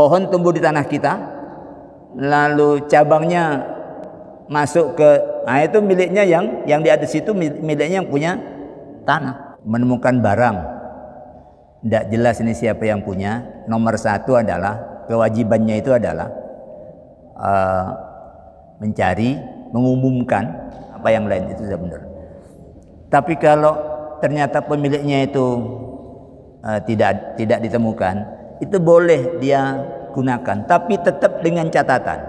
pohon tumbuh di tanah kita lalu cabangnya masuk ke nah itu miliknya yang yang di atas itu miliknya yang punya tanah menemukan barang tidak jelas ini siapa yang punya nomor satu adalah kewajibannya itu adalah uh, mencari mengumumkan apa yang lain itu sudah benar tapi kalau ternyata pemiliknya itu uh, tidak tidak ditemukan itu boleh dia gunakan tapi tetap dengan catatan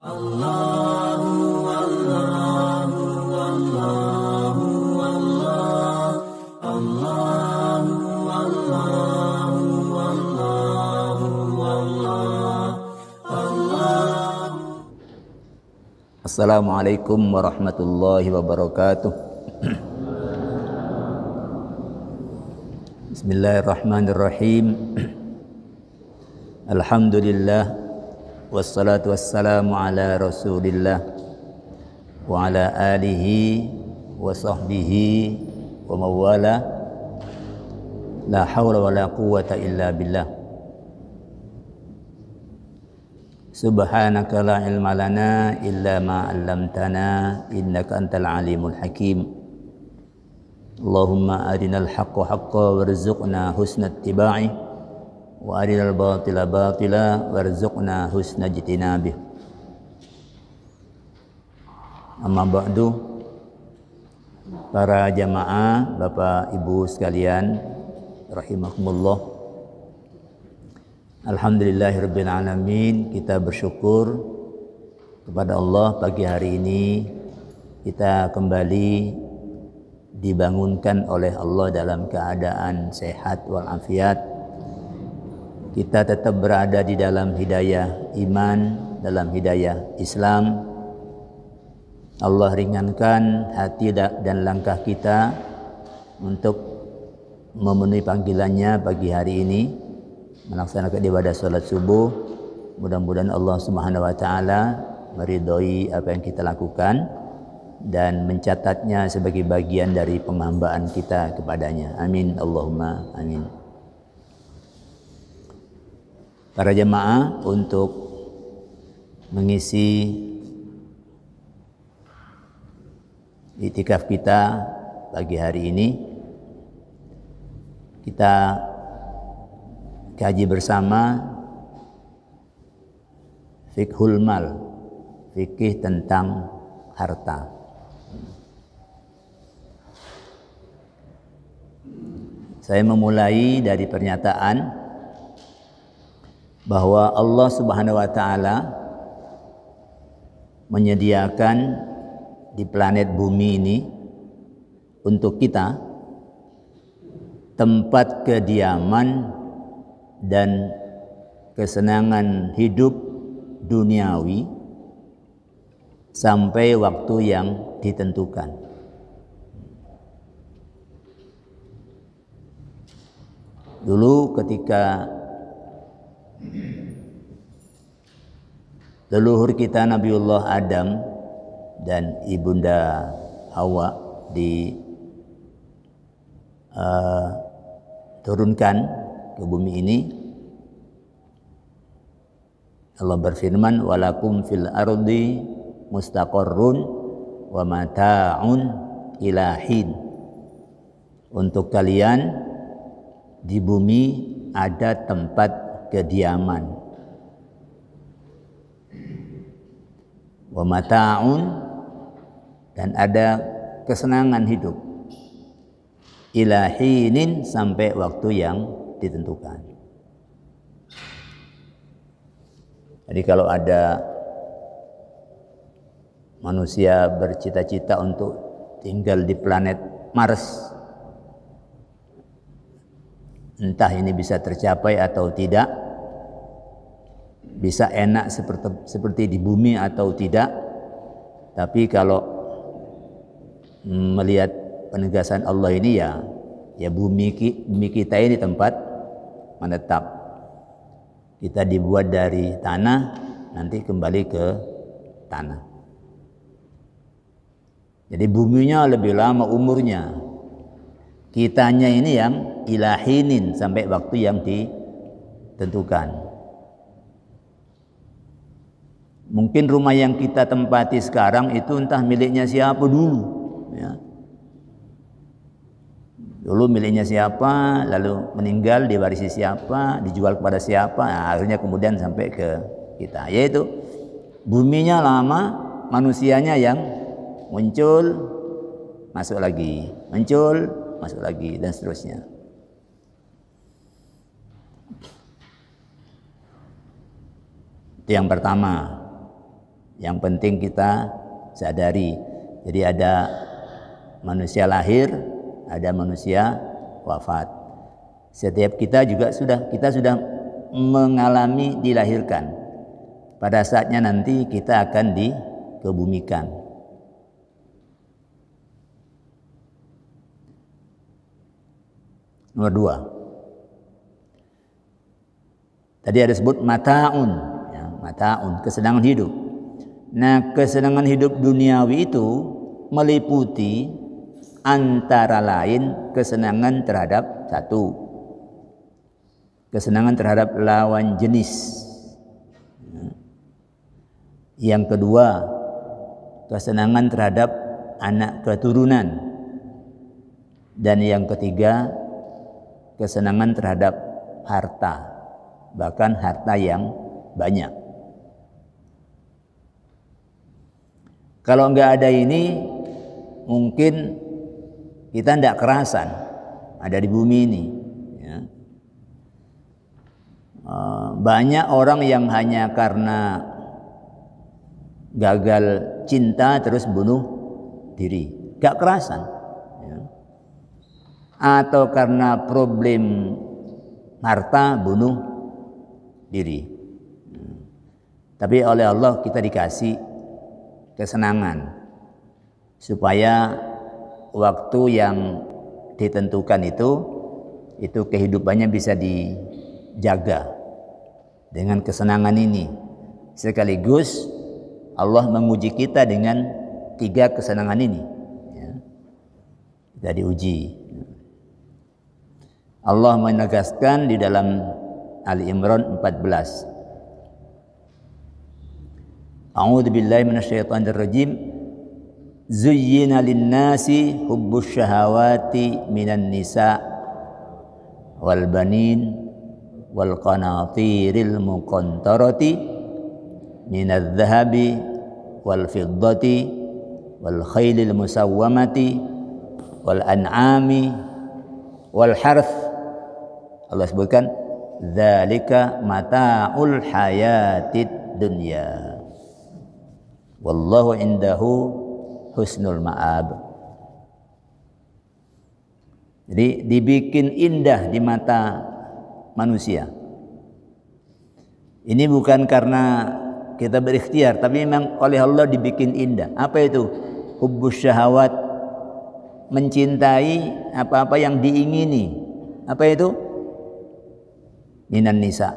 Allahu Allahu Allahu Allahu Allahu Allahu Allahu Allahu Assalamualaikum warahmatullahi wabarakatuh بسم الله الرحمن الرحيم الحمد لله والصلاة والسلام على رسول الله وعلى آله وصحبه ومن والاه لا حول ولا قوة إلا بالله سبحانك لا علم لنا إلا ما علمتنا إنك أنت العليم الحكيم Allahumma arinal haqqa haqqa warzuqna husna tiba'i wa arinal batila batila warzuqna husna jitinabih Amma ba'du para jamaah Bapak Ibu sekalian rahimakumullah Alhamdulillahirabbil alamin kita bersyukur kepada Allah pagi hari ini kita kembali dibangunkan oleh Allah dalam keadaan sehat walafiat kita tetap berada di dalam hidayah iman dalam hidayah Islam Allah ringankan hati dan langkah kita untuk memenuhi panggilannya pagi hari ini melaksanakan ibadah salat subuh mudah-mudahan Allah Subhanahu wa taala meridhoi apa yang kita lakukan dan mencatatnya sebagai bagian dari penghambaan kita kepadanya. Amin. Allahumma amin. Para jemaah untuk mengisi itikaf kita pagi hari ini kita kaji bersama fikhul mal fikih tentang harta. Saya memulai dari pernyataan bahwa Allah Subhanahu wa taala menyediakan di planet bumi ini untuk kita tempat kediaman dan kesenangan hidup duniawi sampai waktu yang ditentukan. Dulu ketika leluhur kita Nabiullah Adam dan ibunda Hawa di uh, turunkan ke bumi ini Allah berfirman walakum fil ardi mustaqarrun wa mata'un ilahin untuk kalian di bumi ada tempat kediaman. wamata'un dan ada kesenangan hidup. Ilahinin sampai waktu yang ditentukan. Jadi kalau ada manusia bercita-cita untuk tinggal di planet Mars Entah ini bisa tercapai atau tidak, bisa enak seperti, seperti di bumi atau tidak, tapi kalau melihat penegasan Allah ini ya, ya bumi, bumi kita ini tempat menetap. Kita dibuat dari tanah, nanti kembali ke tanah. Jadi buminya lebih lama umurnya, Kitanya ini yang ilahinin sampai waktu yang ditentukan. Mungkin rumah yang kita tempati sekarang itu entah miliknya siapa dulu. Ya. Dulu miliknya siapa, lalu meninggal diwarisi siapa, dijual kepada siapa, nah, akhirnya kemudian sampai ke kita. Yaitu buminya lama, manusianya yang muncul, masuk lagi, muncul, masuk lagi dan seterusnya. yang pertama. Yang penting kita sadari. Jadi ada manusia lahir, ada manusia wafat. Setiap kita juga sudah kita sudah mengalami dilahirkan. Pada saatnya nanti kita akan dikebumikan. Nomor dua. Tadi ada sebut mataun, ya, mataun, kesenangan hidup. Nah, kesenangan hidup duniawi itu meliputi antara lain kesenangan terhadap satu, kesenangan terhadap lawan jenis. Yang kedua, kesenangan terhadap anak keturunan. Dan yang ketiga, kesenangan terhadap harta, bahkan harta yang banyak. Kalau nggak ada ini, mungkin kita tidak kerasan ada di bumi ini. Ya. Eh, banyak orang yang hanya karena gagal cinta terus bunuh diri, gak kerasan atau karena problem harta bunuh diri. Tapi oleh Allah kita dikasih kesenangan supaya waktu yang ditentukan itu itu kehidupannya bisa dijaga dengan kesenangan ini. Sekaligus Allah menguji kita dengan tiga kesenangan ini. Ya. Kita diuji Allah menegaskan di dalam Ali Imran 14. A'udzu billahi minasyaitonir rajim. Zuyyina lin-nasi hubbus syahawati minan nisa wal banin wal qanatiril muqantarati minadh dhahabi wal fiddati wal khailil musawwamati wal an'ami wal harth Allah sebutkan zalika mataul hayatid dunya wallahu indahu husnul ma'ab jadi dibikin indah di mata manusia ini bukan karena kita berikhtiar tapi memang oleh Allah dibikin indah apa itu hubbus syahawat mencintai apa-apa yang diingini apa itu minan nisa.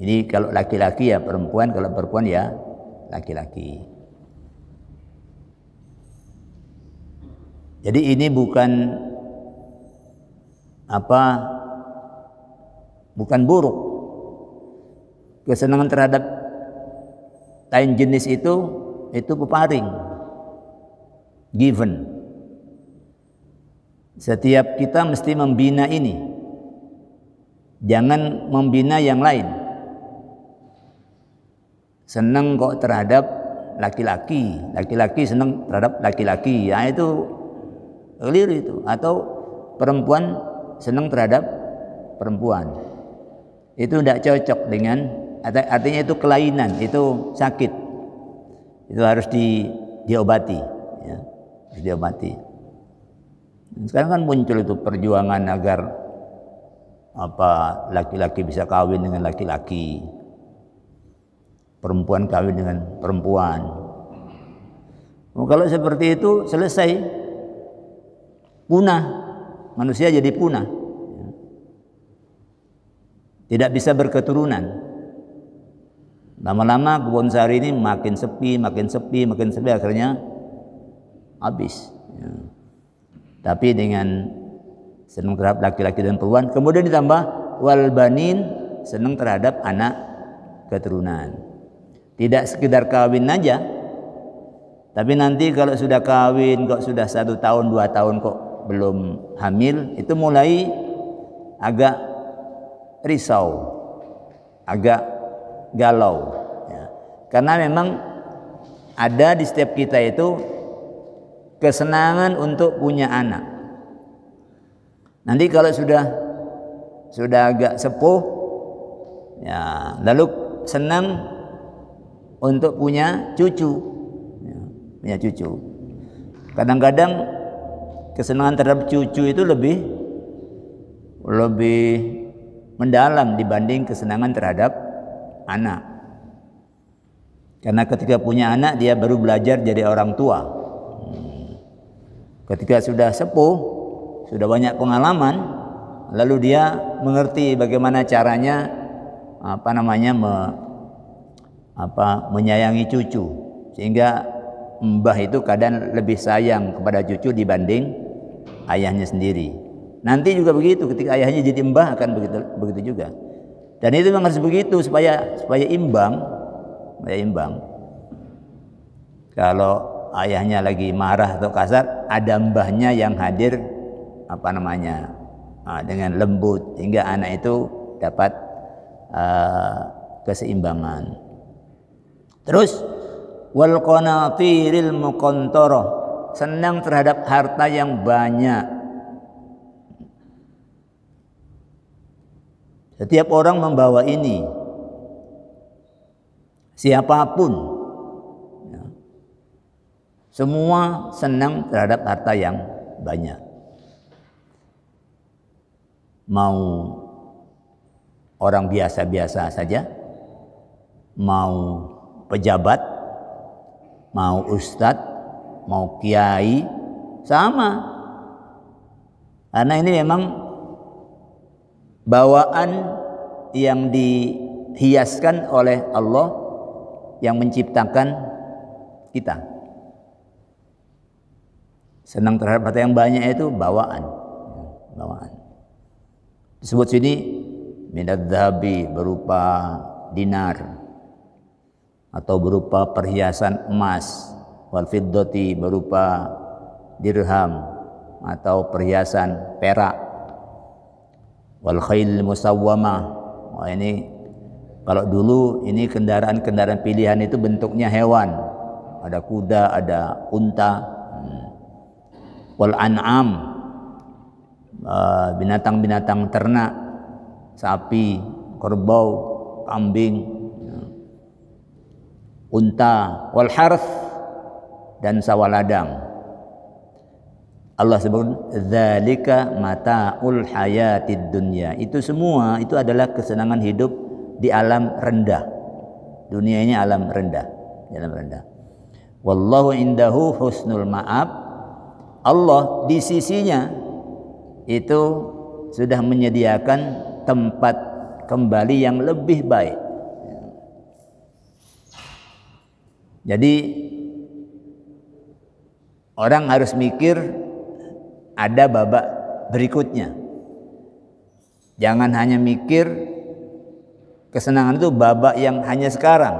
Jadi kalau laki-laki ya perempuan, kalau perempuan ya laki-laki. Jadi ini bukan apa bukan buruk. Kesenangan terhadap lain jenis itu itu peparing. Given. Setiap kita mesti membina ini. Jangan membina yang lain. Senang kok terhadap laki-laki, laki-laki senang terhadap laki-laki. Ya itu keliru itu atau perempuan senang terhadap perempuan. Itu tidak cocok dengan artinya itu kelainan, itu sakit. Itu harus di, diobati ya. Harus diobati. Sekarang kan muncul itu perjuangan agar apa laki-laki bisa kawin dengan laki-laki perempuan kawin dengan perempuan nah, kalau seperti itu selesai punah manusia jadi punah tidak bisa berketurunan lama-lama kebun sari ini makin sepi makin sepi makin sepi akhirnya habis ya. tapi dengan senang terhadap laki-laki dan perempuan. Kemudian ditambah wal banin senang terhadap anak keturunan. Tidak sekedar kawin saja, tapi nanti kalau sudah kawin, kok sudah satu tahun, dua tahun kok belum hamil, itu mulai agak risau, agak galau. Ya. Karena memang ada di setiap kita itu kesenangan untuk punya anak. Nanti kalau sudah sudah agak sepuh ya lalu senang untuk punya cucu. Ya, punya cucu. Kadang-kadang kesenangan terhadap cucu itu lebih lebih mendalam dibanding kesenangan terhadap anak. Karena ketika punya anak dia baru belajar jadi orang tua. Hmm. Ketika sudah sepuh sudah banyak pengalaman lalu dia mengerti bagaimana caranya apa namanya me, apa menyayangi cucu sehingga mbah itu kadang lebih sayang kepada cucu dibanding ayahnya sendiri nanti juga begitu ketika ayahnya jadi mbah akan begitu begitu juga dan itu memang harus begitu supaya supaya imbang supaya imbang kalau ayahnya lagi marah atau kasar ada mbahnya yang hadir apa namanya ah, dengan lembut hingga anak itu dapat uh, keseimbangan. Terus wal qanatiril muqantarah senang terhadap harta yang banyak. Setiap orang membawa ini. Siapapun. Ya. Semua senang terhadap harta yang banyak mau orang biasa-biasa saja, mau pejabat, mau ustadz, mau kiai, sama. Karena ini memang bawaan yang dihiaskan oleh Allah yang menciptakan kita. Senang terhadap harta yang banyak itu bawaan. Bawaan disebut sini minat dhabi berupa dinar atau berupa perhiasan emas wal fiddati berupa dirham atau perhiasan perak wal khail musawwamah oh, ini kalau dulu ini kendaraan-kendaraan pilihan itu bentuknya hewan ada kuda ada unta hmm. wal an'am Eh, binatang-binatang ternak, sapi, kerbau, kambing, ya. unta, wal dan dan ladang Allah sebut zalika mataul hayatid dunya. Itu semua itu adalah kesenangan hidup di alam rendah. Dunia ini alam rendah, alam rendah. Wallahu indahu husnul ma'ab. Allah di sisinya itu sudah menyediakan tempat kembali yang lebih baik. Jadi orang harus mikir ada babak berikutnya. Jangan hanya mikir kesenangan itu babak yang hanya sekarang.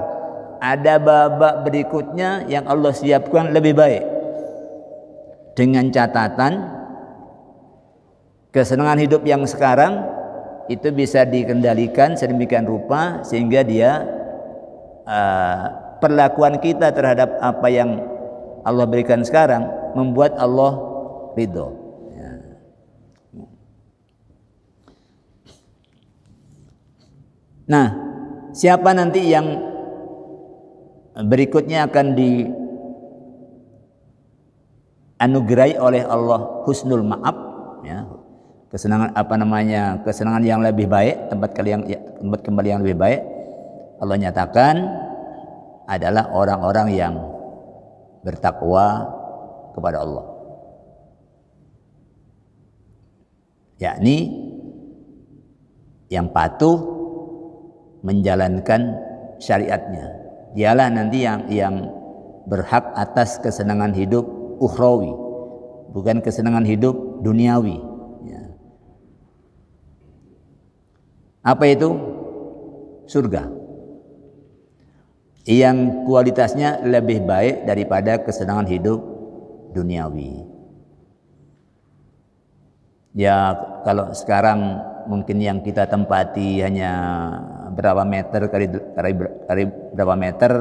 Ada babak berikutnya yang Allah siapkan lebih baik. Dengan catatan kesenangan hidup yang sekarang itu bisa dikendalikan sedemikian rupa sehingga dia uh, perlakuan kita terhadap apa yang Allah berikan sekarang membuat Allah ridho. Ya. Nah, siapa nanti yang berikutnya akan di anugerai oleh Allah husnul maaf ya kesenangan apa namanya kesenangan yang lebih baik tempat kalian ya, tempat kembali yang lebih baik Allah nyatakan adalah orang-orang yang bertakwa kepada Allah yakni yang patuh menjalankan syariatnya dialah nanti yang yang berhak atas kesenangan hidup ukhrawi bukan kesenangan hidup duniawi Apa itu? Surga. Yang kualitasnya lebih baik daripada kesenangan hidup duniawi. Ya, kalau sekarang mungkin yang kita tempati hanya berapa meter kali, kali, kali berapa meter,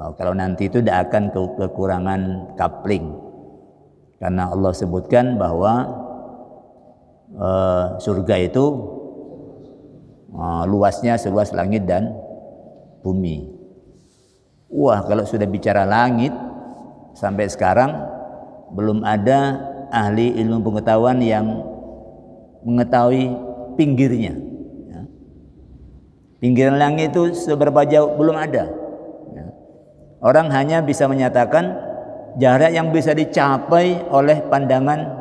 oh, kalau nanti itu tidak akan ke, kekurangan kapling Karena Allah sebutkan bahwa uh, surga itu luasnya seluas langit dan bumi. Wah, kalau sudah bicara langit sampai sekarang belum ada ahli ilmu pengetahuan yang mengetahui pinggirnya. Ya. Pinggiran langit itu seberapa jauh belum ada. Ya. Orang hanya bisa menyatakan jarak yang bisa dicapai oleh pandangan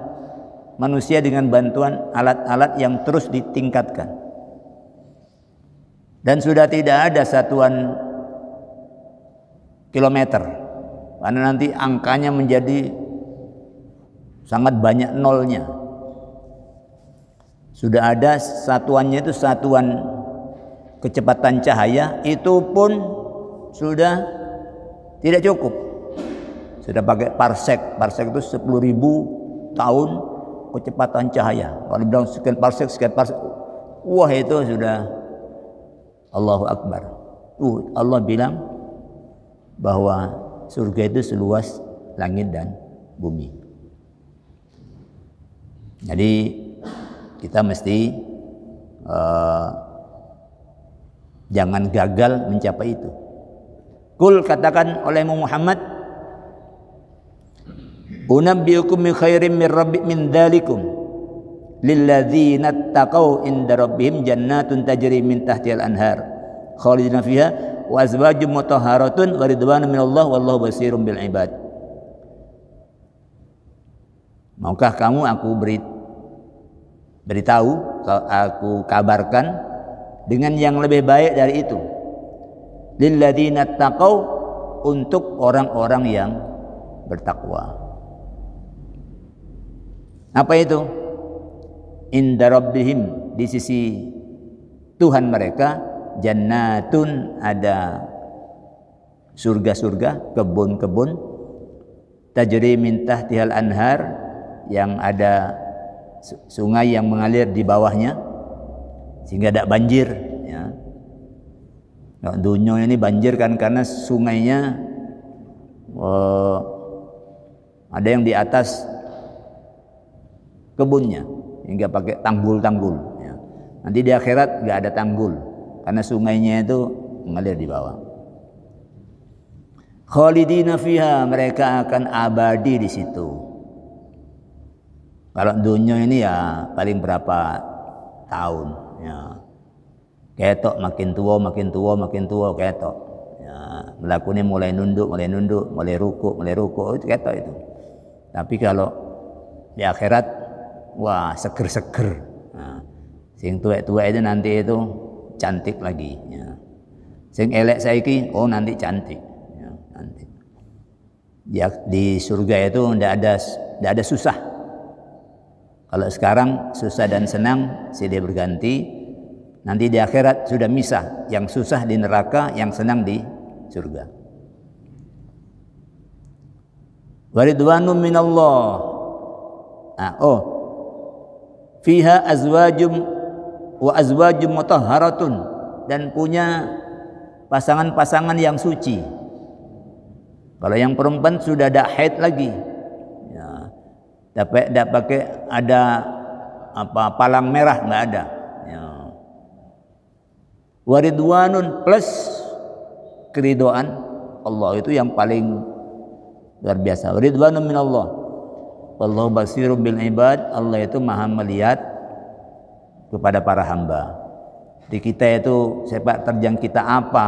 manusia dengan bantuan alat-alat yang terus ditingkatkan. Dan sudah tidak ada satuan kilometer. Karena nanti angkanya menjadi sangat banyak nolnya. Sudah ada satuannya itu satuan kecepatan cahaya itu pun sudah tidak cukup. Sudah pakai parsec parsec itu 10.000 tahun kecepatan cahaya. Kalau bilang sekian parsek, sekian parsek. Wah itu sudah Allahu Akbar. Uh, Allah bilang bahwa surga itu seluas langit dan bumi. Jadi kita mesti uh, jangan gagal mencapai itu. Kul katakan oleh Muhammad Unabbiukum min khairin min rabbi min dalikum lilladzina taqau inda rabbihim jannatun tajri min tahtiha al-anhar khalidina fiha wa azwajum mutahharatun wa ridwanun minallah wallahu basirum bil ibad Maukah kamu aku beri beritahu aku kabarkan dengan yang lebih baik dari itu lilladzina taqau untuk orang-orang yang bertakwa apa itu inda rabbihim di sisi Tuhan mereka jannatun ada surga-surga, kebun-kebun tajri min tahtihal anhar yang ada sungai yang mengalir di bawahnya sehingga tidak banjir ya. Nah, dunia ini banjir kan karena sungainya oh, ada yang di atas kebunnya hingga pakai tanggul-tanggul ya. nanti di akhirat nggak ada tanggul karena sungainya itu mengalir di bawah khalidina fiha mereka akan abadi di situ kalau dunia ini ya paling berapa tahun ya ketok makin tua makin tua makin tua ketok ya melakunya mulai nunduk mulai nunduk mulai rukuk mulai rukuk itu ketok itu tapi kalau di akhirat wah seger-seger nah, sing tua-tua itu nanti itu cantik lagi ya. sing elek saya saiki oh nanti cantik ya, nanti di, ya, di surga itu ndak ada ndak ada susah kalau sekarang susah dan senang dia berganti nanti di akhirat sudah misah yang susah di neraka yang senang di surga Waridwanu minallah. Ah, oh, fiha azwajum wa azwajum mutahharatun dan punya pasangan-pasangan yang suci. Kalau yang perempuan sudah ada haid lagi. Ya, dapat tidak pakai ada apa palang merah nggak ada. Ya. Waridwanun plus keridoan Allah itu yang paling luar biasa. Waridwanun min Allah. Wallahu basiru bil ibad. Allah itu maha melihat kepada para hamba. Di kita itu sepak terjang kita apa,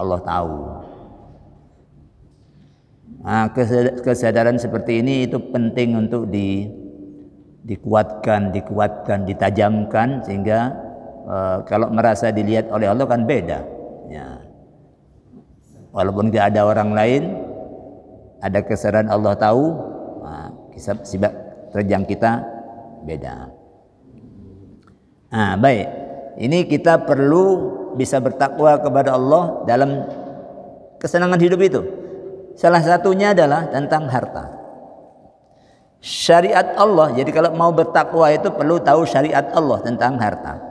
Allah tahu. Nah, kesadaran seperti ini itu penting untuk di, dikuatkan, dikuatkan, ditajamkan sehingga e, kalau merasa dilihat oleh Allah kan beda. Ya. Walaupun tidak ada orang lain, ada kesadaran Allah tahu, Kisah sibak terjang kita beda. Ah, baik. Ini kita perlu bisa bertakwa kepada Allah dalam kesenangan hidup itu. Salah satunya adalah tentang harta. Syariat Allah. Jadi kalau mau bertakwa itu perlu tahu syariat Allah tentang harta.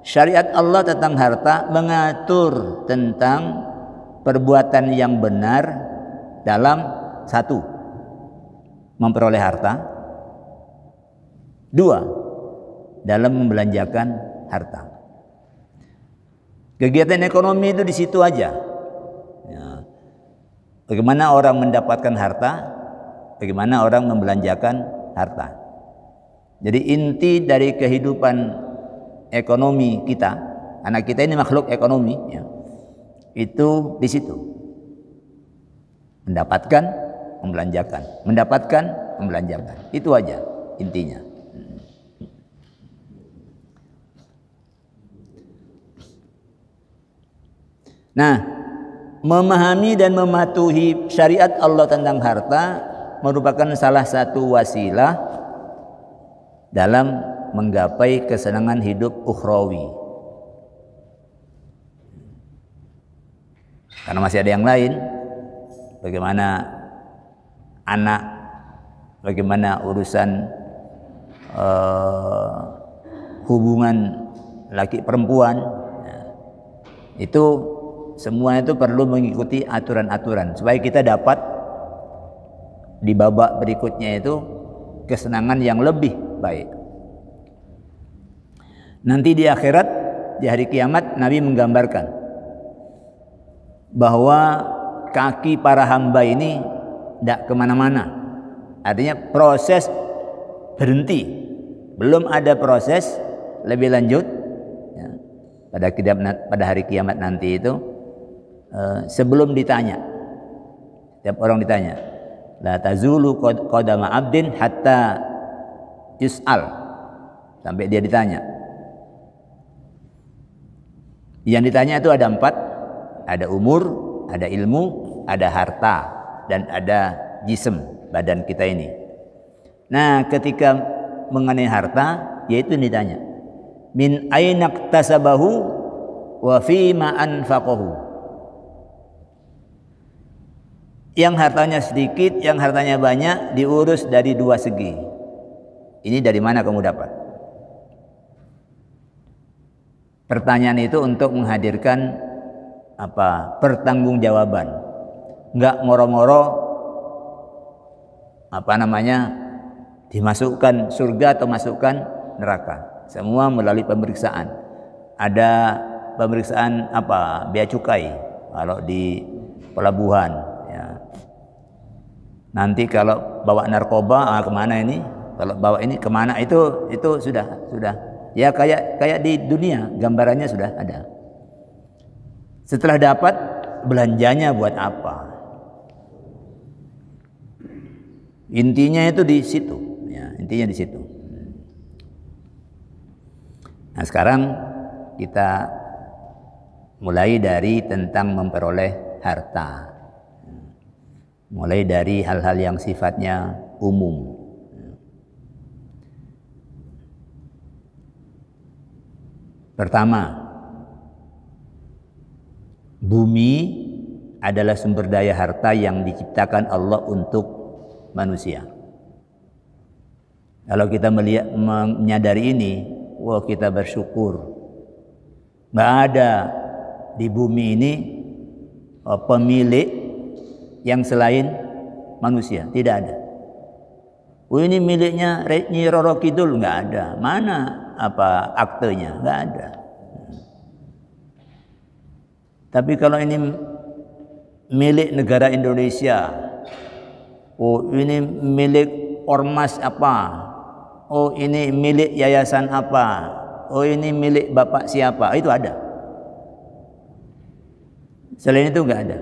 Syariat Allah tentang harta mengatur tentang perbuatan yang benar dalam satu memperoleh harta. Dua, dalam membelanjakan harta. Kegiatan ekonomi itu di situ aja. Ya. Bagaimana orang mendapatkan harta, bagaimana orang membelanjakan harta. Jadi inti dari kehidupan ekonomi kita, anak kita ini makhluk ekonomi, ya, itu di situ mendapatkan membelanjakan, mendapatkan membelanjakan. Itu aja intinya. Nah, memahami dan mematuhi syariat Allah tentang harta merupakan salah satu wasilah dalam menggapai kesenangan hidup ukhrawi. Karena masih ada yang lain, bagaimana anak, bagaimana urusan uh, hubungan laki perempuan. Ya. Itu semua itu perlu mengikuti aturan-aturan supaya kita dapat di babak berikutnya itu kesenangan yang lebih baik. Nanti di akhirat di hari kiamat Nabi menggambarkan bahwa kaki para hamba ini tidak kemana-mana. Artinya proses berhenti, belum ada proses lebih lanjut ya, pada kiamat, pada hari kiamat nanti itu eh, sebelum ditanya. setiap orang ditanya, la tazulu qadama abdin hatta yus'al sampai dia ditanya. Yang ditanya itu ada empat, ada umur, ada ilmu, ada harta dan ada jisem badan kita ini. Nah, ketika mengenai harta, yaitu ditanya, min ainak tasabahu wa ma'an anfaqahu. Yang hartanya sedikit, yang hartanya banyak diurus dari dua segi. Ini dari mana kamu dapat? Pertanyaan itu untuk menghadirkan apa? Pertanggungjawaban nggak ngoro-ngoro apa namanya dimasukkan surga atau masukkan neraka. Semua melalui pemeriksaan. Ada pemeriksaan apa? Bea cukai kalau di pelabuhan. Ya. Nanti kalau bawa narkoba ah, kemana ini? Kalau bawa ini kemana itu itu sudah sudah ya kayak kayak di dunia gambarannya sudah ada. Setelah dapat belanjanya buat apa? Intinya itu di situ, ya, intinya di situ. Nah, sekarang kita mulai dari tentang memperoleh harta. Mulai dari hal-hal yang sifatnya umum. Pertama, bumi adalah sumber daya harta yang diciptakan Allah untuk manusia. Kalau kita melihat menyadari ini, wah kita bersyukur. Nggak ada di bumi ini oh, pemilik yang selain manusia, tidak ada. Oh ini miliknya Nyi Roro Kidul nggak ada. Mana apa aktenya? Nggak ada. Tapi kalau ini milik negara Indonesia, oh ini milik ormas apa oh ini milik yayasan apa oh ini milik bapak siapa oh, itu ada selain itu nggak ada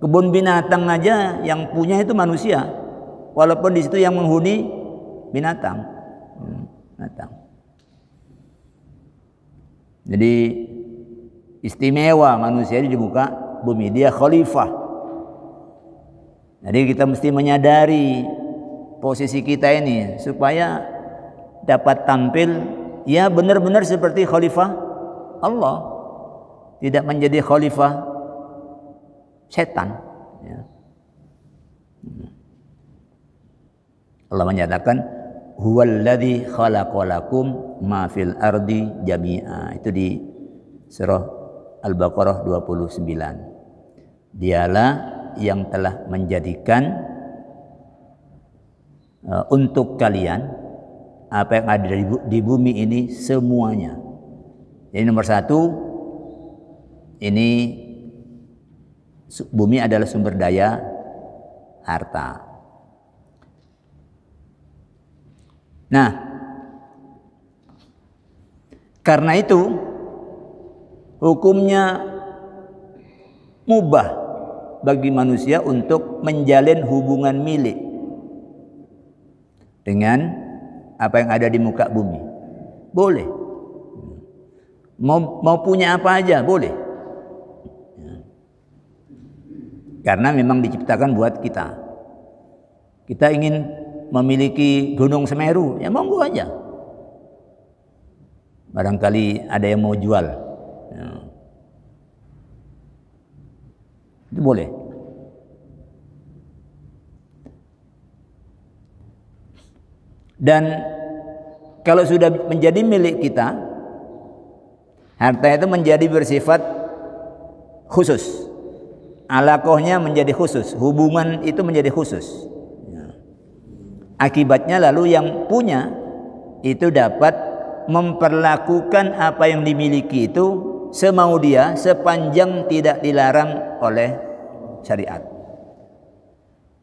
kebun binatang aja yang punya itu manusia walaupun di situ yang menghuni binatang hmm, binatang jadi istimewa manusia di muka bumi dia khalifah jadi kita mesti menyadari posisi kita ini supaya dapat tampil ya benar-benar seperti khalifah Allah tidak menjadi khalifah setan ya. Allah menyatakan huwallazi khalaqalakum ma fil ardi jami'a itu di surah Al-Baqarah 29 dialah yang telah menjadikan eh, untuk kalian apa yang ada di, di bumi ini semuanya. Jadi nomor satu ini bumi adalah sumber daya harta. Nah, karena itu hukumnya mubah bagi manusia untuk menjalin hubungan milik dengan apa yang ada di muka bumi. Boleh. Mau, mau punya apa aja, boleh. Karena memang diciptakan buat kita. Kita ingin memiliki Gunung Semeru, ya monggo aja. Barangkali ada yang mau jual. Ya. Itu boleh. Dan kalau sudah menjadi milik kita, harta itu menjadi bersifat khusus. Alakohnya menjadi khusus, hubungan itu menjadi khusus. Ya. Akibatnya lalu yang punya itu dapat memperlakukan apa yang dimiliki itu semau dia sepanjang tidak dilarang oleh syariat.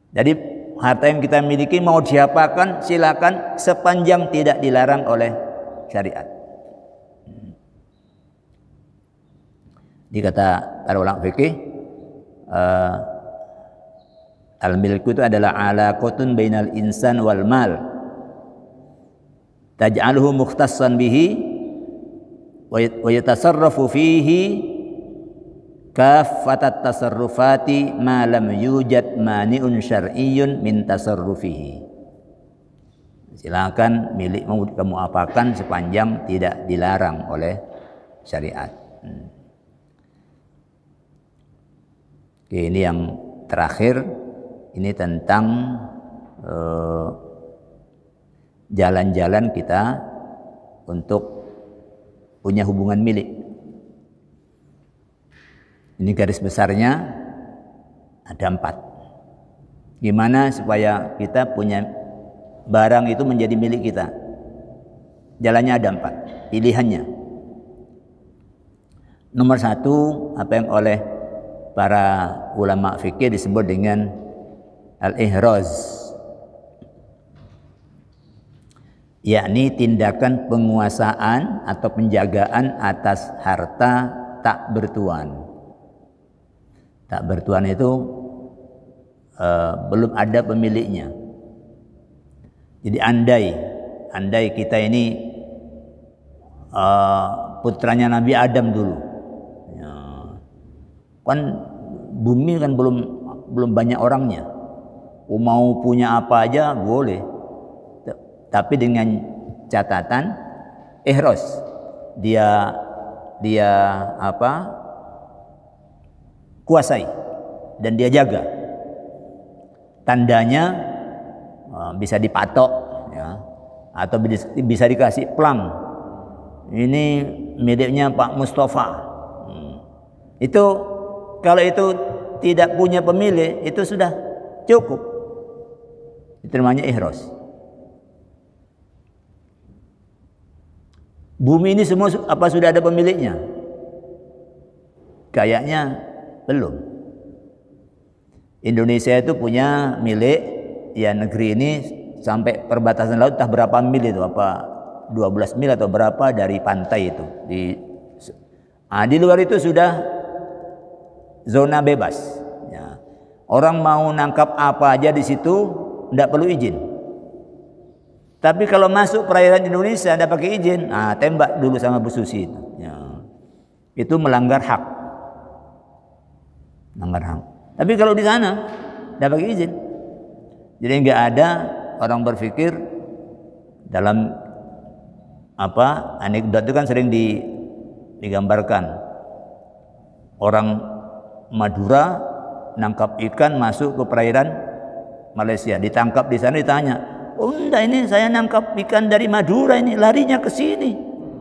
Jadi harta yang kita miliki mau diapakan silakan sepanjang tidak dilarang oleh syariat. Jadi kata para ulama fikih uh, eh, al-milku itu adalah alaqatun bainal insan wal mal taj'aluhu mukhtassan bihi wa yatasarrafu fihi kafatat tasarrufati ma lam yujad mani'un syar'iyyun min tasarrufihi silakan milikmu kamu apakan sepanjang tidak dilarang oleh syariat hmm. Oke, ini yang terakhir ini tentang eh, jalan-jalan eh, kita untuk punya hubungan milik. Ini garis besarnya ada empat. Gimana supaya kita punya barang itu menjadi milik kita? Jalannya ada empat, pilihannya. Nomor satu, apa yang oleh para ulama fikih disebut dengan al-ihraz yakni tindakan penguasaan atau penjagaan atas harta tak bertuan. Tak bertuan itu uh, belum ada pemiliknya. Jadi andai andai kita ini uh, putranya Nabi Adam dulu, ya, kan bumi kan belum belum banyak orangnya. Mau punya apa aja boleh tapi dengan catatan ihros dia dia apa kuasai dan dia jaga tandanya eh, bisa dipatok ya atau bisa dikasih pelang ini miliknya Pak Mustafa hmm. itu kalau itu tidak punya pemilik itu sudah cukup itu namanya ihros Bumi ini semua apa sudah ada pemiliknya? Kayaknya belum. Indonesia itu punya milik ya negeri ini sampai perbatasan laut entah berapa mil itu apa 12 mil atau berapa dari pantai itu di nah, di luar itu sudah zona bebas ya. orang mau nangkap apa aja di situ tidak perlu izin tapi kalau masuk perairan Indonesia ada pakai izin, ah tembak dulu sama Bu Susi itu. Ya. Itu melanggar hak. Melanggar hak. Tapi kalau di sana ada pakai izin. Jadi nggak ada orang berpikir dalam apa anekdot itu kan sering di, digambarkan orang Madura nangkap ikan masuk ke perairan Malaysia ditangkap di sana ditanya Unda oh, ini saya nangkap ikan dari Madura ini larinya ke sini.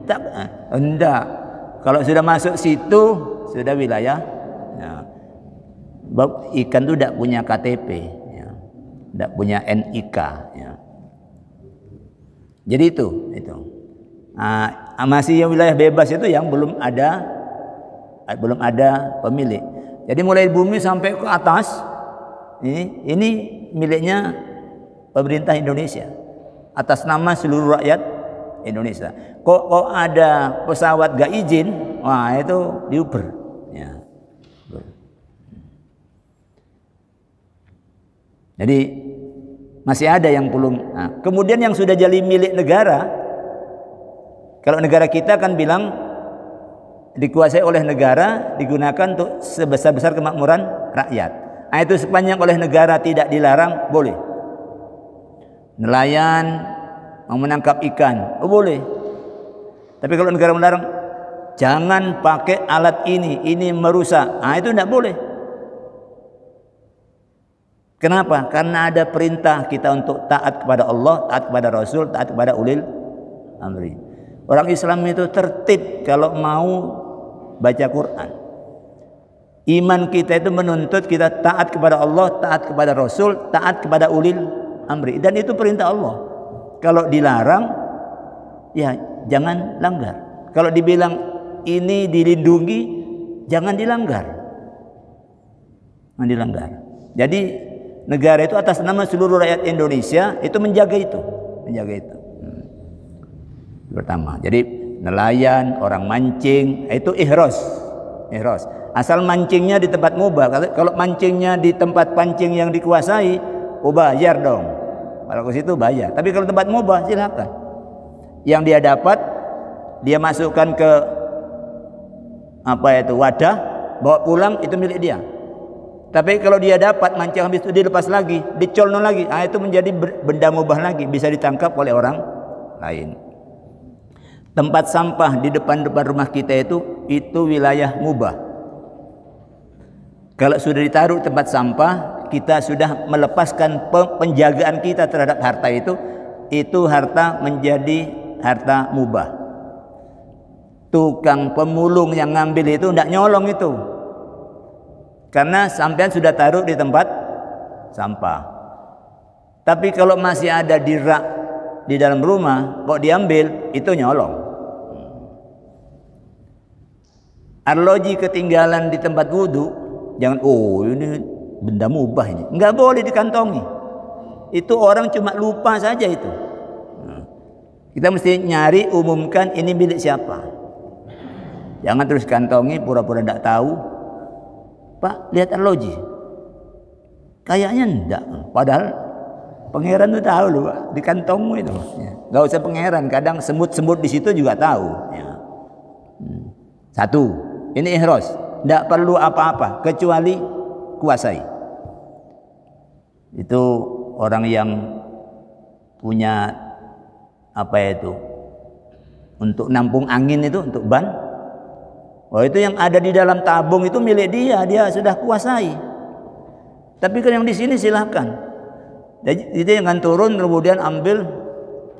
Tak eh. enggak. Kalau sudah masuk situ sudah wilayah. Ya. ikan itu tidak punya KTP, ya. tidak punya NIK. Ya. Jadi itu itu. Nah, masih yang wilayah bebas itu yang belum ada eh, belum ada pemilik. Jadi mulai bumi sampai ke atas ini ini miliknya pemerintah Indonesia atas nama seluruh rakyat Indonesia. Kok, kok ada pesawat gak izin, wah itu diuber. Ya. Jadi masih ada yang belum. Nah, kemudian yang sudah jadi milik negara, kalau negara kita kan bilang dikuasai oleh negara, digunakan untuk sebesar-besar kemakmuran rakyat. Nah, itu sepanjang oleh negara tidak dilarang boleh nelayan mau menangkap ikan, oh boleh. Tapi kalau negara melarang, jangan pakai alat ini, ini merusak. Ah itu tidak boleh. Kenapa? Karena ada perintah kita untuk taat kepada Allah, taat kepada Rasul, taat kepada ulil amri. Orang Islam itu tertib kalau mau baca Quran. Iman kita itu menuntut kita taat kepada Allah, taat kepada Rasul, taat kepada ulil amri dan itu perintah Allah. Kalau dilarang ya jangan langgar. Kalau dibilang ini dilindungi jangan dilanggar. Jangan dilanggar. Jadi negara itu atas nama seluruh rakyat Indonesia itu menjaga itu, menjaga itu. Hmm. Pertama. Jadi nelayan, orang mancing itu ihros. Ihros. Asal mancingnya di tempat mubah. Kalau mancingnya di tempat pancing yang dikuasai, ubah, bayar kalau ke situ bayar. Tapi kalau tempat mubah silakan. Yang dia dapat dia masukkan ke apa itu wadah, bawa pulang itu milik dia. Tapi kalau dia dapat mancing habis itu dilepas lagi, dicolno lagi. Ah itu menjadi benda mubah lagi, bisa ditangkap oleh orang lain. Tempat sampah di depan-depan rumah kita itu itu wilayah mubah. Kalau sudah ditaruh tempat sampah, kita sudah melepaskan penjagaan kita terhadap harta itu, itu harta menjadi harta mubah. Tukang pemulung yang ngambil itu tidak nyolong itu. Karena sampean sudah taruh di tempat sampah. Tapi kalau masih ada di rak di dalam rumah, kok diambil, itu nyolong. Hmm. Arloji ketinggalan di tempat wudhu, jangan, oh ini Benda mubah ini. Enggak boleh dikantongi. Itu orang cuma lupa saja itu. Nah, kita mesti nyari umumkan ini milik siapa. Jangan terus kantongi pura-pura tidak tahu. Pak, lihat arloji. Kayaknya enggak. Padahal pangeran itu tahu loh, Pak. Di kantongmu itu. enggak ya. usah pangeran, kadang semut-semut di situ juga tahu. Ya. Hmm. Satu, ini ihros. Tidak perlu apa-apa kecuali kuasai. Itu orang yang punya apa ya itu? Untuk nampung angin itu untuk ban. Oh itu yang ada di dalam tabung itu milik dia, dia sudah kuasai. Tapi kan yang di sini silahkan. Jadi dia jangan turun kemudian ambil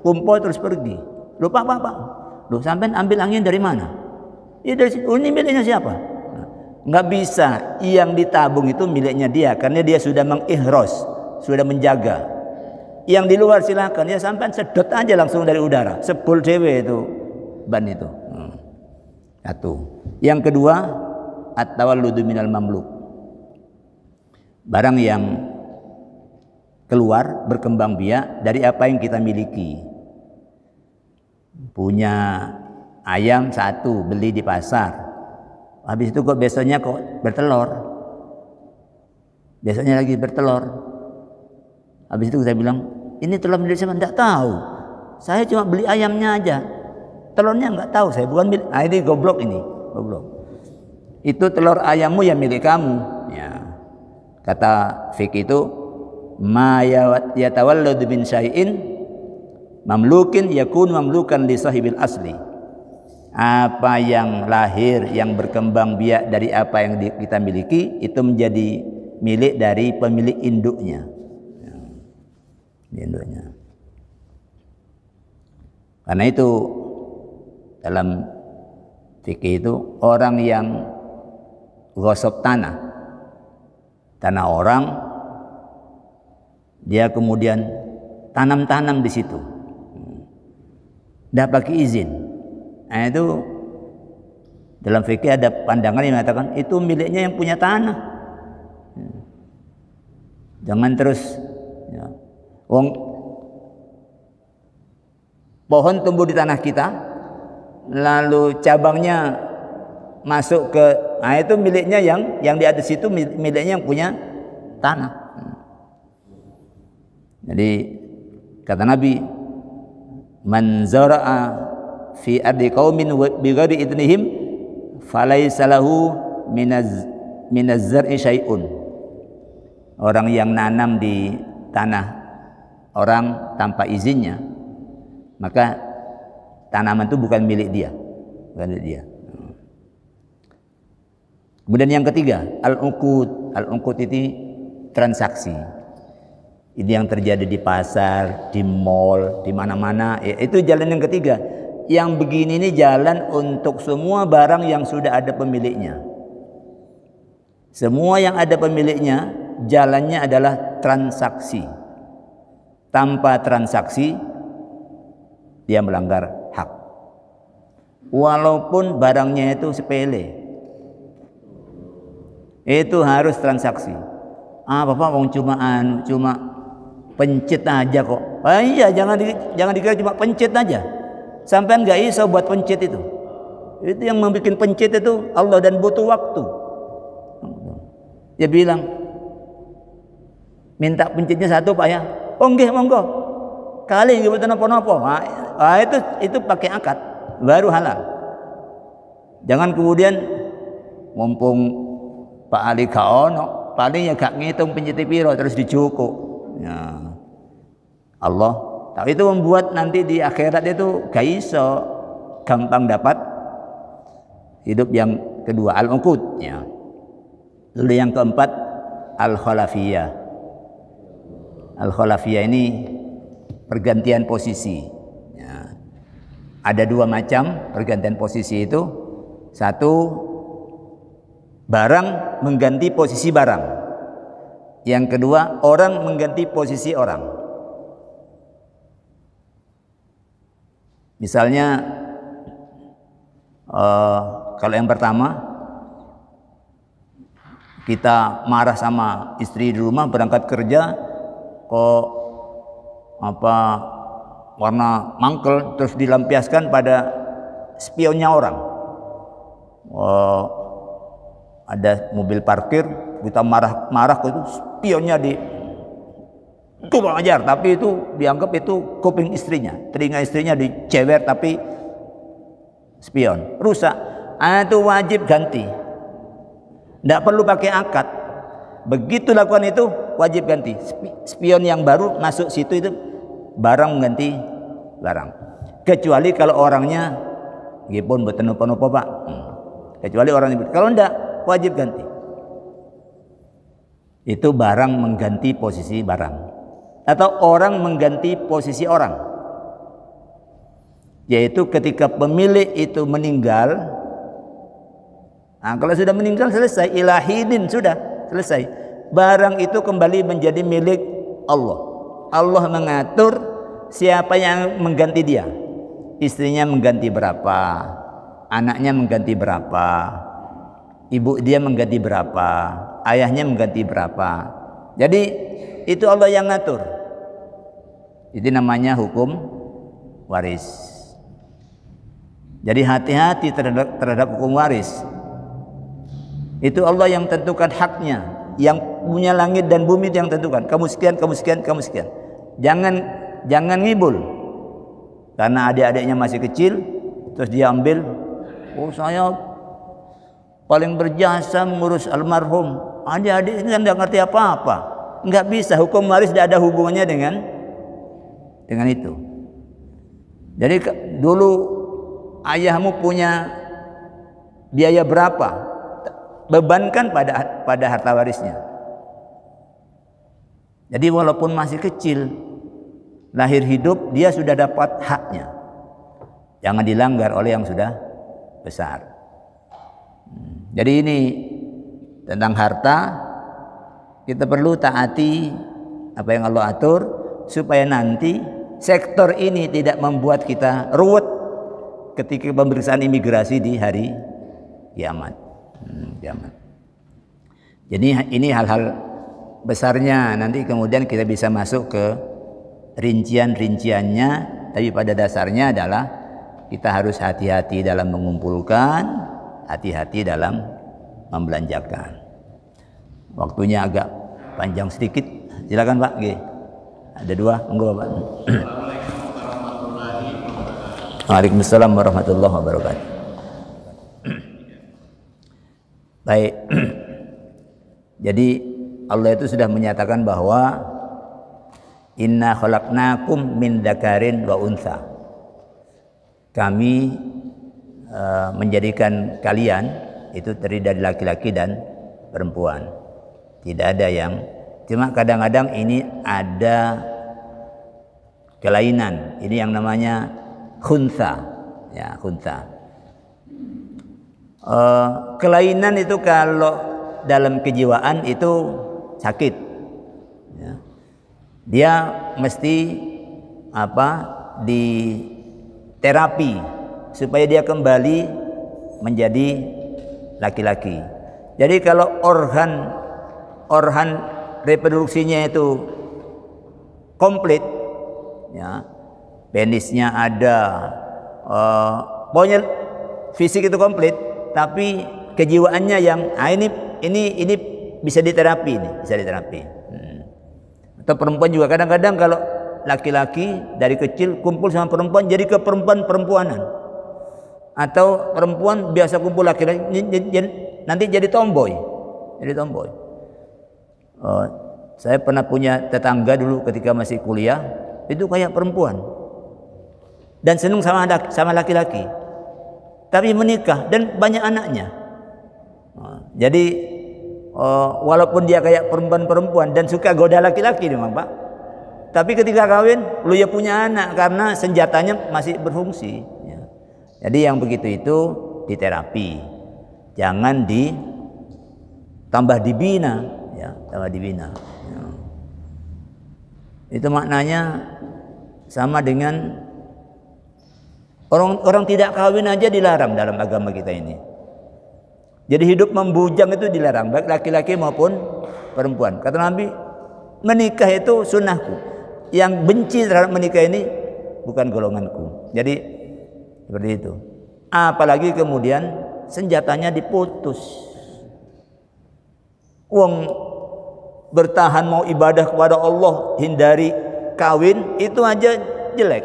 kumpul terus pergi. Lupa apa apa? Lu sampai ambil angin dari mana? Ya dari sini. Oh, ini miliknya siapa? nggak bisa yang ditabung itu miliknya dia karena dia sudah mengikhros sudah menjaga yang di luar silahkan ya sampai sedot aja langsung dari udara sepul dewe itu ban itu hmm. satu yang kedua at-tawalludu minal mamluk barang yang keluar berkembang biak dari apa yang kita miliki punya ayam satu beli di pasar Habis itu kok besoknya kok bertelur. Besoknya lagi bertelur. Habis itu saya bilang, ini telur milik siapa? Tidak tahu. Saya cuma beli ayamnya aja. Telurnya nggak tahu. Saya bukan milik. Ah, ini goblok ini, goblok. Itu telur ayammu yang milik kamu. Ya. Kata Fik itu, ma ya yatawalladu bin syai'in mamlukin yakun mamlukan li sahibil asli apa yang lahir yang berkembang biak dari apa yang kita miliki itu menjadi milik dari pemilik induknya ya, induknya karena itu dalam fikih itu orang yang gosok tanah tanah orang dia kemudian tanam-tanam di situ tidak pakai izin Nah itu dalam fikih ada pandangan yang mengatakan itu miliknya yang punya tanah. Hmm. Jangan terus ya. Wong pohon tumbuh di tanah kita, lalu cabangnya masuk ke nah itu miliknya yang yang di atas itu miliknya yang punya tanah. Hmm. Jadi kata Nabi, "Man zara'a fi ardi qaumin bi ghairi idnihim falaisa lahu minaz minaz zar'i syai'un orang yang nanam di tanah orang tanpa izinnya maka tanaman itu bukan milik dia bukan milik dia kemudian yang ketiga al-uqud al-uqud itu transaksi ini yang terjadi di pasar, di mall, di mana-mana. Ya, itu jalan yang ketiga yang begini ini jalan untuk semua barang yang sudah ada pemiliknya. Semua yang ada pemiliknya, jalannya adalah transaksi. Tanpa transaksi, dia melanggar hak. Walaupun barangnya itu sepele. Itu harus transaksi. Ah, Bapak wong cuma anu, cuma pencet aja kok. Ah, iya, jangan di, jangan dikira cuma pencet aja sampean nggak iso buat pencit itu. Itu yang membuat pencit itu Allah dan butuh waktu. Dia bilang, minta pencetnya satu pak ya. Oh monggo. Kali nggih boten napa Nah, itu itu pakai akad baru halal. Jangan kemudian mumpung Pak Ali kaono, paling ya gak ngitung pencet piro terus dicukup. Ya. Allah tapi itu membuat nanti di akhirat itu gak gampang dapat hidup yang kedua al-uqud ya. Lalu yang keempat al-khalafiyah. Al-khalafiyah ini pergantian posisi. Ya. Ada dua macam pergantian posisi itu. Satu barang mengganti posisi barang. Yang kedua orang mengganti posisi orang. Misalnya uh, kalau yang pertama kita marah sama istri di rumah berangkat kerja kok apa warna mangkel terus dilampiaskan pada spionnya orang. Uh, ada mobil parkir kita marah-marah kok itu spionnya di itu kurang ajar, tapi itu dianggap itu kuping istrinya, telinga istrinya dicewer tapi spion, rusak. Ah, itu wajib ganti. Tidak perlu pakai akad. Begitu lakukan itu wajib ganti. Spion yang baru masuk situ itu barang mengganti barang. Kecuali kalau orangnya gipun betenu penuh Pak. Hmm. Kecuali orang yang Kalau tidak wajib ganti. Itu barang mengganti posisi barang atau orang mengganti posisi orang yaitu ketika pemilik itu meninggal nah, kalau sudah meninggal selesai ilahidin sudah selesai barang itu kembali menjadi milik Allah Allah mengatur siapa yang mengganti dia istrinya mengganti berapa anaknya mengganti berapa ibu dia mengganti berapa ayahnya mengganti berapa jadi itu Allah yang ngatur jadi namanya hukum waris. Jadi hati-hati terhadap, terhadap hukum waris. Itu Allah yang tentukan haknya, yang punya langit dan bumi yang tentukan. Kamu sekian, kamu sekian, kamu sekian. Jangan jangan ngibul. Karena adik-adiknya masih kecil, terus diambil. oh saya paling berjasa mengurus almarhum. Adik-adik ini kan nggak ngerti apa-apa. Nggak bisa, hukum waris tidak ada hubungannya dengan dengan itu. Jadi dulu ayahmu punya biaya berapa? Bebankan pada pada harta warisnya. Jadi walaupun masih kecil lahir hidup dia sudah dapat haknya. Jangan dilanggar oleh yang sudah besar. Hmm. Jadi ini tentang harta kita perlu taati apa yang Allah atur supaya nanti sektor ini tidak membuat kita ruwet ketika pemeriksaan imigrasi di hari kiamat. Hmm, kiamat. Jadi ini hal-hal besarnya nanti kemudian kita bisa masuk ke rincian-rinciannya tapi pada dasarnya adalah kita harus hati-hati dalam mengumpulkan, hati-hati dalam membelanjakan. Waktunya agak panjang sedikit. Silakan Pak G. Ada dua, monggo Bapak. Waalaikumsalam warahmatullahi wabarakatuh. Baik. Jadi Allah itu sudah menyatakan bahwa inna khalaqnakum min dzakarin wa unsa. Kami uh, menjadikan kalian itu terdiri dari laki-laki dan perempuan. Tidak ada yang Cuma kadang-kadang ini ada kelainan. Ini yang namanya khunsa. Ya, khunsa. Uh, eh, kelainan itu kalau dalam kejiwaan itu sakit. Ya. Dia mesti apa di terapi supaya dia kembali menjadi laki-laki. Jadi kalau organ organ reproduksinya itu komplit ya penisnya ada uh, pokoknya fisik itu komplit tapi kejiwaannya yang ah ini ini ini bisa diterapi ini bisa diterapi hmm. atau perempuan juga kadang-kadang kalau laki-laki dari kecil kumpul sama perempuan jadi ke perempuan perempuanan atau perempuan biasa kumpul laki-laki nanti jadi tomboy jadi tomboy uh, saya pernah punya tetangga dulu ketika masih kuliah itu kayak perempuan dan senang sama laki, sama laki-laki tapi menikah dan banyak anaknya uh, jadi uh, walaupun dia kayak perempuan-perempuan dan suka goda laki-laki memang pak tapi ketika kawin lu ya punya anak karena senjatanya masih berfungsi ya. jadi yang begitu itu diterapi jangan ditambah dibina telah dibina. Ya. Itu maknanya sama dengan orang orang tidak kawin aja dilarang dalam agama kita ini. Jadi hidup membujang itu dilarang baik laki-laki maupun perempuan. Kata Nabi, menikah itu sunnahku. Yang benci terhadap menikah ini bukan golonganku. Jadi seperti itu. Apalagi kemudian senjatanya diputus. uang bertahan mau ibadah kepada Allah, hindari kawin itu aja jelek.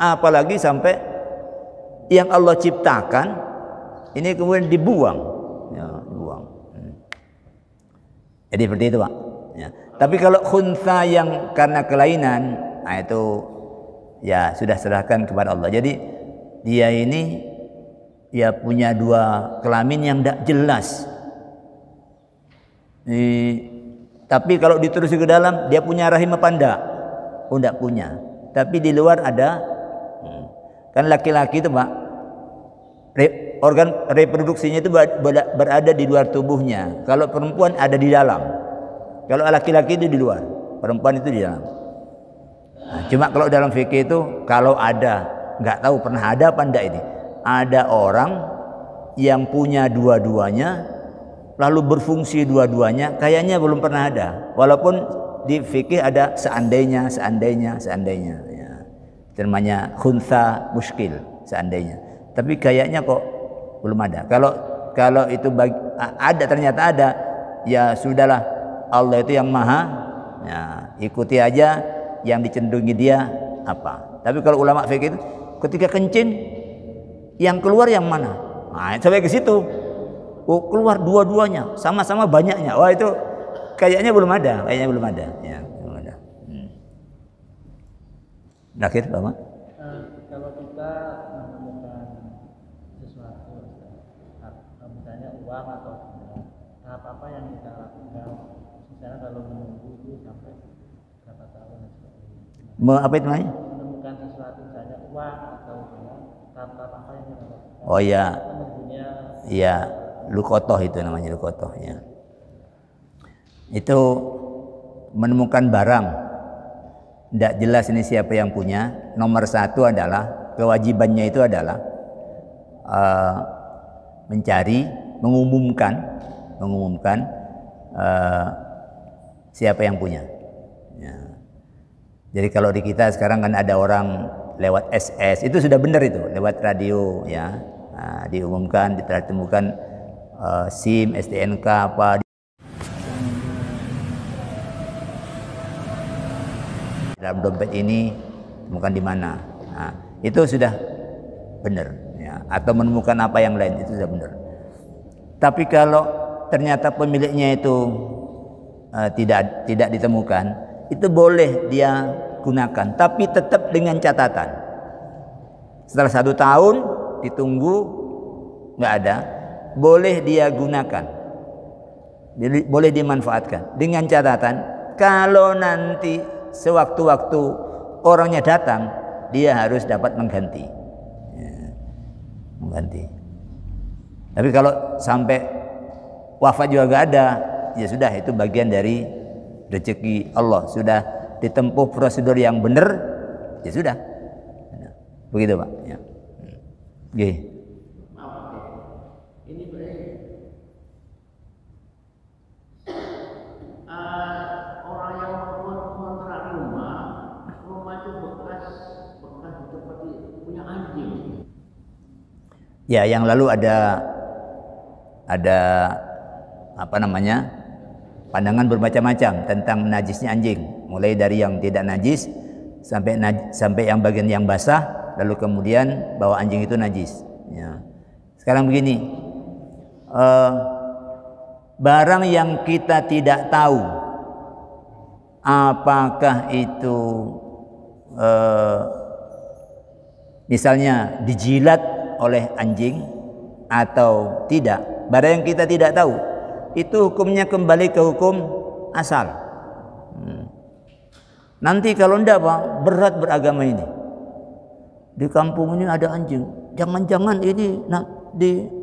Apalagi sampai yang Allah ciptakan ini kemudian dibuang. Ya, dibuang. Hmm. Jadi seperti itu, Pak. Ya. Tapi kalau khunsa yang karena kelainan, nah itu ya sudah serahkan kepada Allah. Jadi dia ini ya punya dua kelamin yang tidak jelas. Ini tapi kalau diterusin ke dalam, dia punya rahim apa enggak? Oh, enggak punya. Tapi di luar ada. Hmm. Kan laki-laki itu, Pak, organ reproduksinya itu berada di luar tubuhnya. Kalau perempuan ada di dalam. Kalau laki-laki itu di luar, perempuan itu di dalam. Nah, cuma kalau dalam fikih itu kalau ada, nggak tahu pernah ada apa enggak ini. Ada orang yang punya dua-duanya lalu berfungsi dua-duanya kayaknya belum pernah ada walaupun di fikih ada seandainya seandainya seandainya ya. termanya khunsa muskil seandainya tapi kayaknya kok belum ada kalau kalau itu bagi, ada ternyata ada ya sudahlah Allah itu yang maha ya, ikuti aja yang dicendungi dia apa tapi kalau ulama fikih ketika kencing yang keluar yang mana nah, sampai ke situ Oh, keluar dua-duanya, sama-sama banyaknya. Wah, itu kayaknya belum ada, kayaknya belum ada. Ya, belum ada. Hmm. Nakir, Bapak? Nah, eh, kalau kita menemukan sesuatu, misalnya eh, uang atau benda, tahap apa yang kita lakukan? Misalnya kalau menunggu itu sampai berapa tahun? Me, apa itu namanya? Menemukan sesuatu, misalnya uang atau benda, tahap-tahap apa yang kita lakukan? Oh iya. Iya lukotoh itu namanya lukotoh ya. Itu menemukan barang tidak jelas ini siapa yang punya. Nomor satu adalah kewajibannya itu adalah uh, mencari, mengumumkan, mengumumkan uh, siapa yang punya. Ya. Jadi kalau di kita sekarang kan ada orang lewat SS itu sudah benar itu lewat radio ya nah, diumumkan ditemukan Eh, SIM, STNK apa dalam dompet ini temukan di mana. Nah, itu sudah benar ya. atau menemukan apa yang lain itu sudah benar. Tapi kalau ternyata pemiliknya itu uh, tidak tidak ditemukan, itu boleh dia gunakan tapi tetap dengan catatan. Setelah satu tahun ditunggu nggak ada, boleh dia gunakan. Boleh dimanfaatkan dengan catatan kalau nanti sewaktu-waktu orangnya datang dia harus dapat mengganti. Ya, mengganti. Tapi kalau sampai wafat juga gak ada, ya sudah itu bagian dari rezeki Allah. Sudah ditempuh prosedur yang benar, ya sudah. Begitu, Pak. Ya. Okay. ya yang lalu ada ada apa namanya pandangan bermacam-macam tentang najisnya anjing mulai dari yang tidak najis sampai sampai yang bagian yang basah lalu kemudian bahwa anjing itu najis ya. sekarang begini uh, barang yang kita tidak tahu apakah itu uh, misalnya dijilat oleh anjing atau tidak. Barang yang kita tidak tahu, itu hukumnya kembali ke hukum asal. Hmm. Nanti kalau ndak Pak, berat beragama ini. Di kampung ini ada anjing. Jangan-jangan ini nah, di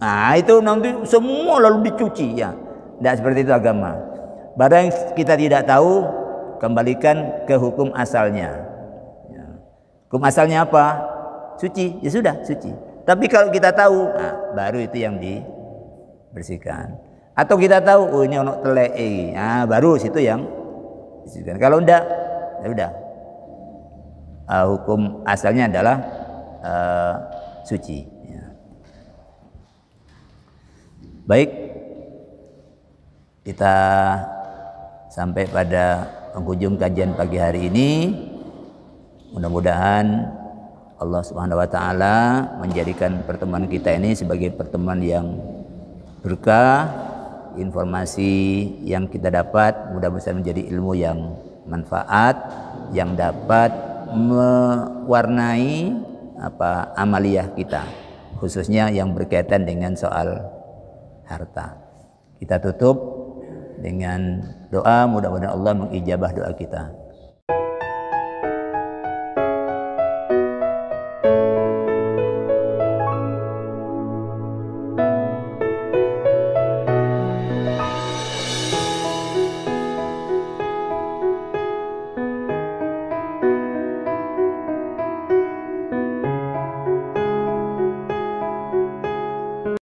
Nah, itu nanti semua lalu dicuci ya. Tidak seperti itu agama. Barang yang kita tidak tahu, kembalikan ke hukum asalnya. Ya. Hukum asalnya apa? suci, ya sudah suci. Tapi kalau kita tahu, nah, baru itu yang dibersihkan. Atau kita tahu, oh ini ono telek, eh, nah, baru situ yang dibersihkan. Kalau enggak, ya sudah Uh, hukum asalnya adalah uh, suci. Ya. Baik, kita sampai pada penghujung kajian pagi hari ini. Mudah-mudahan Allah Subhanahu wa taala menjadikan pertemuan kita ini sebagai pertemuan yang berkah, informasi yang kita dapat mudah-mudahan menjadi ilmu yang manfaat yang dapat mewarnai apa amaliah kita khususnya yang berkaitan dengan soal harta. Kita tutup dengan doa mudah-mudahan Allah mengijabah doa kita.